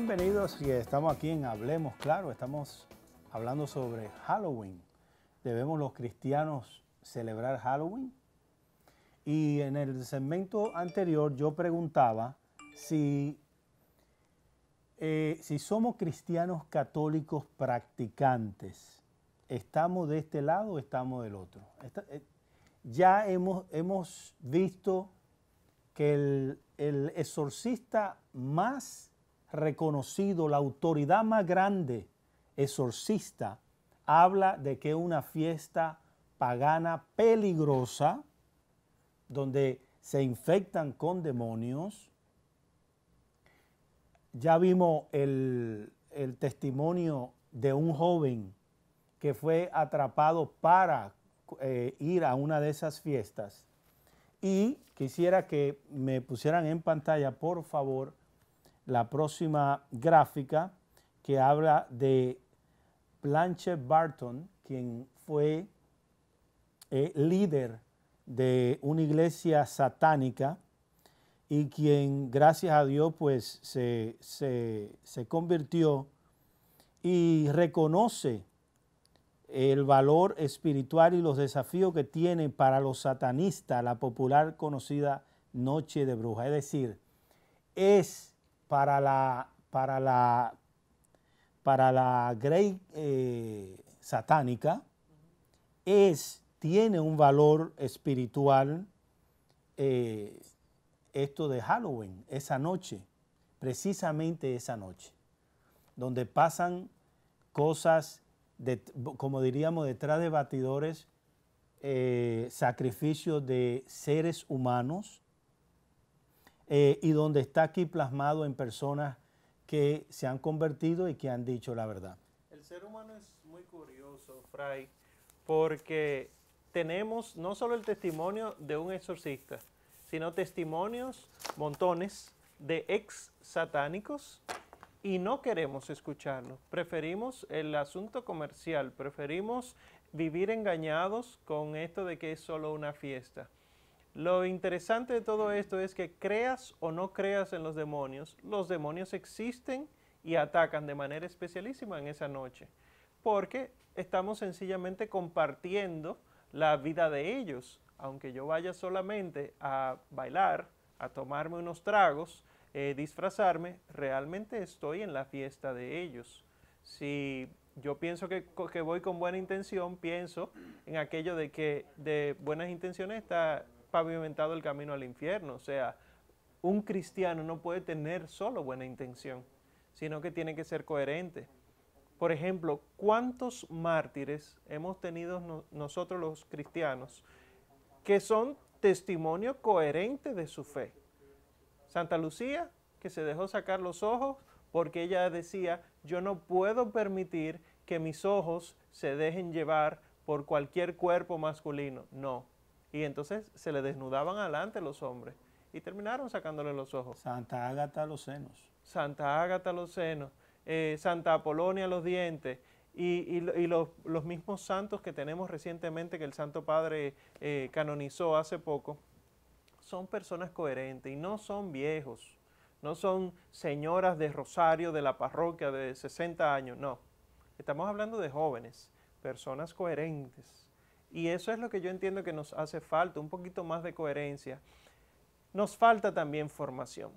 Bienvenidos y estamos aquí en Hablemos Claro, estamos hablando sobre Halloween. ¿Debemos los cristianos celebrar Halloween? Y en el segmento anterior yo preguntaba si, eh, si somos cristianos católicos practicantes, ¿estamos de este lado o estamos del otro? Eh, ya hemos, hemos, visto que el, el exorcista más reconocido, la autoridad más grande, exorcista, habla de que una fiesta pagana peligrosa, donde se infectan con demonios. Ya vimos el, testimonio de un joven que fue atrapado para eh, ir a una de esas fiestas. Y quisiera que me pusieran en pantalla, por favor, la próxima gráfica que habla de Blanche Barton, quien fue eh, líder de una iglesia satánica y quien, gracias a Dios, pues se, se convirtió y reconoce el valor espiritual y los desafíos que tiene para los satanistas la popular conocida Noche de Bruja. Es decir, es para la, para la, para la Grey eh, satánica es, tiene un valor espiritual eh, esto de Halloween, esa noche, precisamente esa noche, donde pasan cosas, de, como diríamos, detrás de batidores, eh, sacrificios de seres humanos eh, y donde está aquí plasmado en personas que se han convertido y que han dicho la verdad. El ser humano es muy curioso, Fray, porque tenemos no solo el testimonio de un exorcista, sino testimonios, montones, de ex satánicos y no queremos escucharlo. Preferimos el asunto comercial, preferimos vivir engañados con esto de que es solo una fiesta. Lo interesante de todo esto es que creas o no creas en los demonios, los demonios existen y atacan de manera especialísima en esa noche, porque estamos sencillamente compartiendo la vida de ellos. Aunque yo vaya solamente a bailar, a tomarme unos tragos, eh, disfrazarme, realmente estoy en la fiesta de ellos. Si yo pienso que, que voy con buena intención, pienso en aquello de que de buenas intenciones está pavimentado el camino al infierno. O sea, un cristiano no puede tener solo buena intención, sino que tiene que ser coherente. Por ejemplo, ¿cuántos mártires hemos tenido nosotros los cristianos que son testimonio coherente de su fe? Santa Lucía, que se dejó sacar los ojos porque ella decía, yo no puedo permitir que mis ojos se dejen llevar por cualquier cuerpo masculino. No, y entonces se le desnudaban adelante los hombres y terminaron sacándole los ojos. Santa Ágata los senos. Santa Ágata los senos. Eh, Santa Apolonia los dientes. Y, los, mismos santos que tenemos recientemente, que el Santo Padre eh, canonizó hace poco, son personas coherentes y no son viejos, no son señoras de rosario de la parroquia de 60 años, no. Estamos hablando de jóvenes, personas coherentes, y eso es lo que yo entiendo que nos hace falta, un poquito más de coherencia. Nos falta también formación.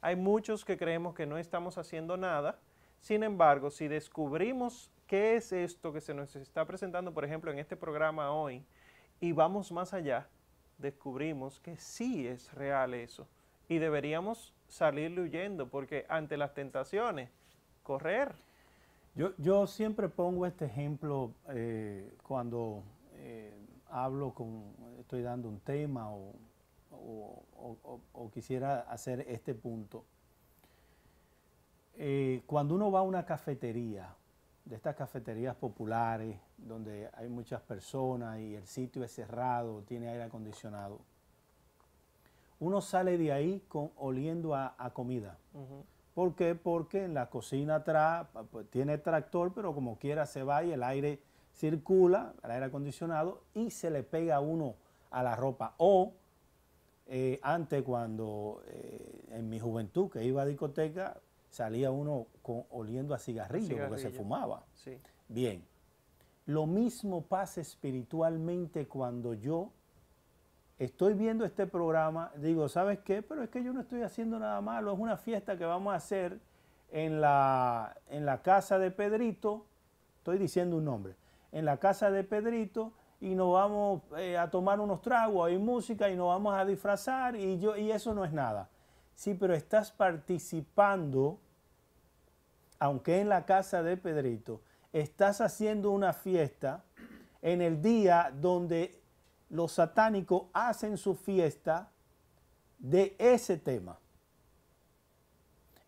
Hay muchos que creemos que no estamos haciendo nada. Sin embargo, si descubrimos qué es esto que se nos está presentando, por ejemplo, en este programa hoy, y vamos más allá, descubrimos que sí es real eso. Y deberíamos salirle huyendo, porque ante las tentaciones, correr. Yo, siempre pongo este ejemplo eh, cuando eh, hablo con, estoy dando un tema o, quisiera hacer este punto. Eh, cuando uno va a una cafetería, de estas cafeterías populares, donde hay muchas personas y el sitio es cerrado, tiene aire acondicionado, uno sale de ahí oliendo a, comida. ¿Por qué? Porque en la cocina atrás pues, tiene tractor, pero como quiera se va y el aire circula el aire acondicionado y se le pega uno a la ropa. O eh, antes cuando eh, en mi juventud que iba a discoteca salía uno con, oliendo a cigarrillo, porque se fumaba. Sí. Bien, lo mismo pasa espiritualmente cuando yo estoy viendo este programa, digo, ¿sabes qué? Pero es que yo no estoy haciendo nada malo, es una fiesta que vamos a hacer en la, en la casa de Pedrito, estoy diciendo un nombre, en la casa de Pedrito y nos vamos eh, a tomar unos tragos, hay música y nos vamos a disfrazar y, yo, y eso no es nada. Sí, pero estás participando, aunque en la casa de Pedrito, estás haciendo una fiesta en el día donde los satánicos hacen su fiesta de ese tema.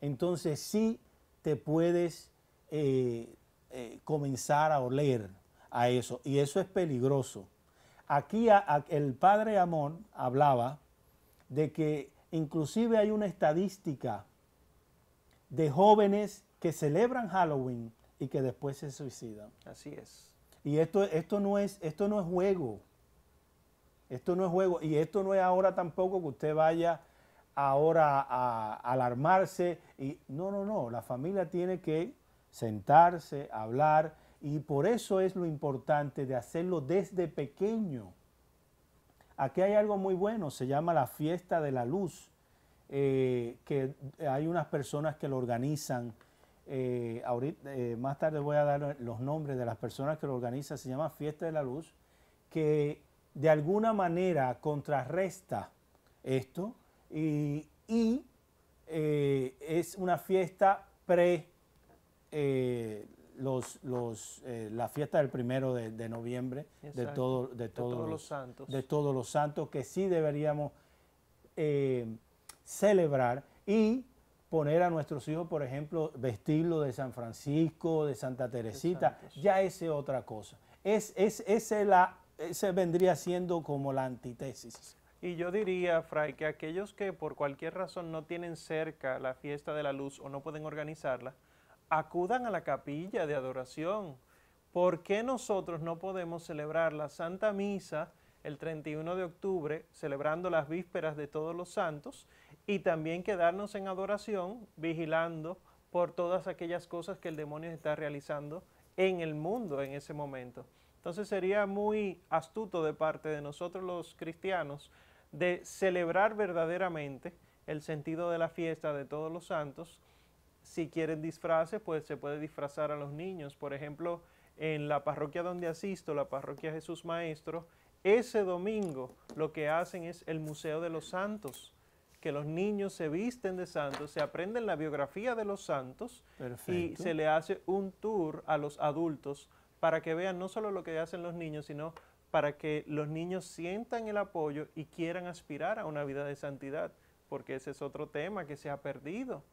Entonces sí te puedes eh, eh, comenzar a oler a eso. Y eso es peligroso. Aquí el padre Amón hablaba de que inclusive hay una estadística de jóvenes que celebran Halloween y que después se suicidan. Así es. Y esto, esto, no es, esto no es juego. Esto no es juego. Y esto no es ahora tampoco que usted vaya ahora a, a alarmarse. Y, no, no, no. La familia tiene que sentarse, hablar y por eso es lo importante de hacerlo desde pequeño. Aquí hay algo muy bueno, se llama la fiesta de la luz, eh, que hay unas personas que lo organizan. Eh, ahorita, eh, más tarde voy a dar los nombres de las personas que lo organizan, se llama Fiesta de la Luz, que de alguna manera contrarresta esto y, es una fiesta pre los, los, eh, la fiesta del primero de, noviembre de, de, todos los santos. De todos los santos que sí deberíamos eh, celebrar y poner a nuestros hijos, por ejemplo, vestirlo de San Francisco, de Santa Teresita, ya ese es otra cosa. Es, es, ese, la, ese vendría siendo como la antítesis. Y yo diría, Fray, que aquellos que por cualquier razón no tienen cerca la fiesta de la luz o no pueden organizarla, acudan a la capilla de adoración. ¿Por qué nosotros no podemos celebrar la Santa Misa el 31 de octubre, celebrando las vísperas de todos los santos, y también quedarnos en adoración, vigilando por todas aquellas cosas que el demonio está realizando en el mundo en ese momento? Entonces sería muy astuto de parte de nosotros los cristianos de celebrar verdaderamente el sentido de la fiesta de todos los santos si quieren disfraces, pues se puede disfrazar a los niños. Por ejemplo, en la parroquia donde asisto, la parroquia Jesús Maestro, ese domingo lo que hacen es el Museo de los Santos, que los niños se visten de santos, se aprenden la biografía de los santos y se le hace un tour a los adultos para que vean no solo lo que hacen los niños, sino para que los niños sientan el apoyo y quieran aspirar a una vida de santidad, porque ese es otro tema que se ha perdido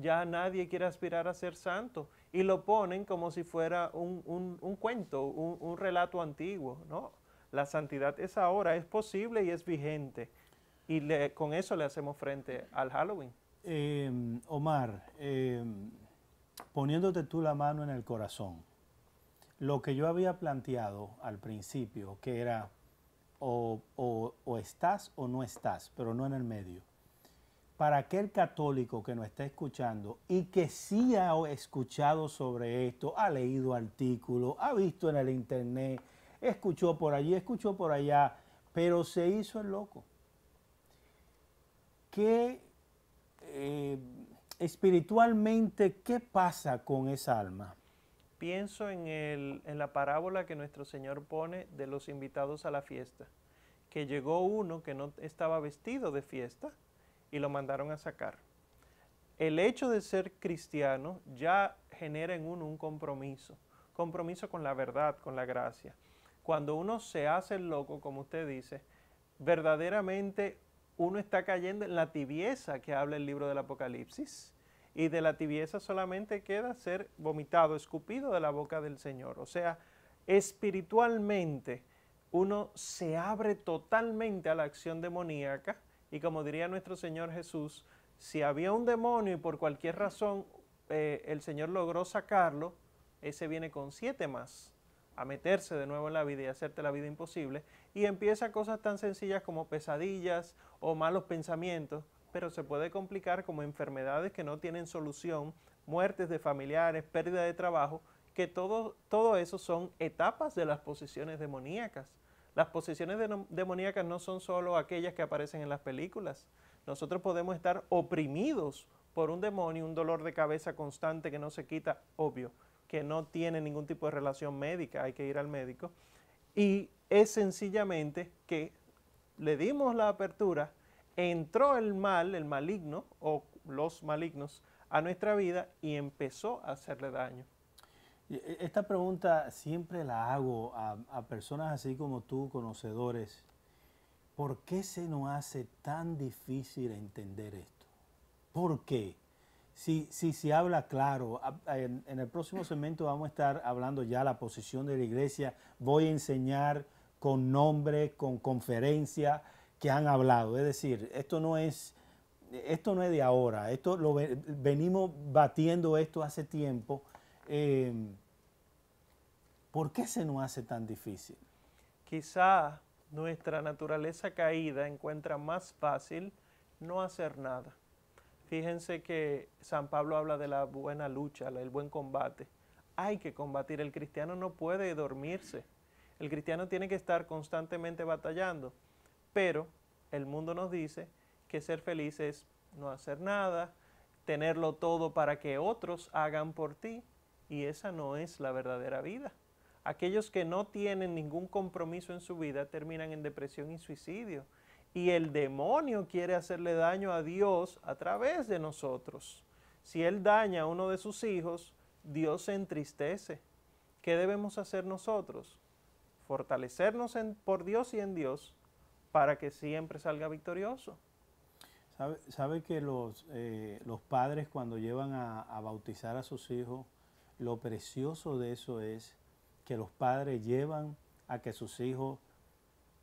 ya nadie quiere aspirar a ser santo y lo ponen como si fuera un, un, cuento, un, relato antiguo, ¿no? La santidad es ahora, es posible y es vigente. Y le, con eso le hacemos frente al Halloween. Em, Omar, em, poniéndote tú la mano en el corazón, lo que yo había planteado al principio, que era o, o, estás o no estás, pero no en el medio para aquel católico que no está escuchando y que sí ha escuchado sobre esto, ha leído artículos, ha visto en el internet, escuchó por allí, escuchó por allá, pero se hizo el loco. ¿Qué eh, espiritualmente qué pasa con esa alma? Pienso en la parábola que nuestro Señor pone de los invitados a la fiesta, que llegó uno que no estaba vestido de fiesta, y lo mandaron a sacar. El hecho de ser cristiano ya genera en uno un compromiso, compromiso con la verdad, con la gracia. Cuando uno se hace loco, como usted dice, verdaderamente uno está cayendo en la tibieza que habla el libro del Apocalipsis y de la tibieza solamente queda ser vomitado, escupido de la boca del Señor. O sea, espiritualmente uno se abre totalmente a la acción demoníaca y como diría nuestro Señor Jesús, si había un demonio y por cualquier razón eh, el Señor logró sacarlo, ese viene con siete más a meterse de nuevo en la vida y hacerte la vida imposible. Y empieza cosas tan sencillas como pesadillas o malos pensamientos, pero se puede complicar como enfermedades que no tienen solución, muertes de familiares, pérdida de trabajo, que todo, todo eso son etapas de las posiciones demoníacas. Las posiciones demoníacas no son solo aquellas que aparecen en las películas. Nosotros podemos estar oprimidos por un demonio, un dolor de cabeza constante que no se quita, obvio, que no tiene ningún tipo de relación médica, hay que ir al médico. Y es sencillamente que le dimos la apertura, entró el mal, el maligno o los malignos a nuestra vida y empezó a hacerle daño. E, esta pregunta siempre la hago a, personas así como tú, conocedores. ¿Por qué se nos hace tan difícil entender esto? ¿Por qué? Si, se habla claro, en, el próximo segmento vamos a estar hablando ya la posición de la iglesia. Voy a enseñar con nombre, con conferencia que han hablado. Es decir, esto no es, esto no es de ahora. Esto lo venimos batiendo esto hace tiempo Em, ¿Por qué se nos hace tan difícil? Quizá nuestra naturaleza caída encuentra más fácil no hacer nada. Fíjense que San Pablo habla de la buena lucha, el buen combate. Hay que combatir, el cristiano no puede dormirse. El cristiano tiene que estar constantemente batallando. Pero el mundo nos dice que ser feliz es no hacer nada, tenerlo todo para que otros hagan por ti, y esa no es la verdadera vida. Aquellos que no tienen ningún compromiso en su vida terminan en depresión y suicidio. Y el demonio quiere hacerle daño a Dios a través de nosotros. Si él daña a uno de sus hijos, Dios se entristece. ¿Qué debemos hacer nosotros? Fortalecernos en, por Dios y en Dios para que siempre salga victorioso. ¿Sabe, que los, eh, los, padres cuando llevan a bautizar a sus hijos lo precioso de eso es que los padres llevan a que sus hijos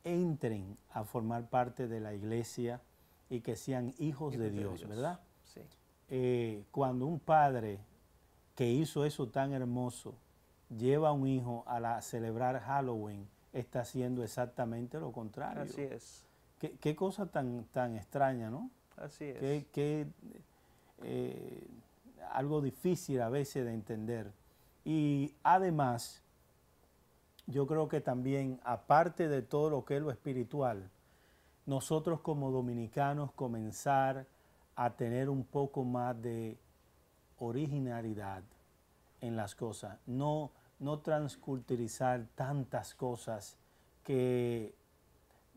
entren a formar parte de la iglesia y que sean hijos, de, Dios, ¿verdad? Sí. Eh, cuando un padre que hizo eso tan hermoso lleva a un hijo a, la, celebrar Halloween, está haciendo exactamente lo contrario. Así es. Qué, cosa tan, tan extraña, ¿no? Así es. Qué, eh, algo difícil a veces de entender. Y además, yo creo que también, aparte de todo lo que es lo espiritual, nosotros como dominicanos comenzar a tener un poco más de originalidad en las cosas, no, no transculturizar tantas cosas que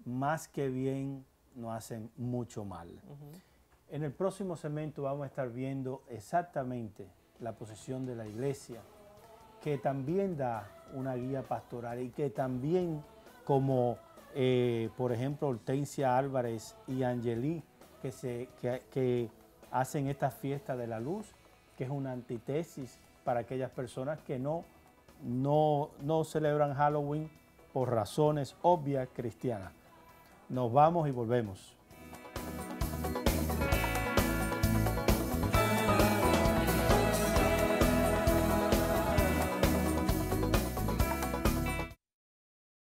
más que bien nos hacen mucho mal. En el próximo segmento vamos a estar viendo exactamente la posición de la iglesia, que también da una guía pastoral y que también, como eh, por ejemplo Hortensia Álvarez y Angelí, que, hacen esta fiesta de la luz, que es una antítesis para aquellas personas que no, no celebran Halloween por razones obvias cristianas. Nos vamos y volvemos.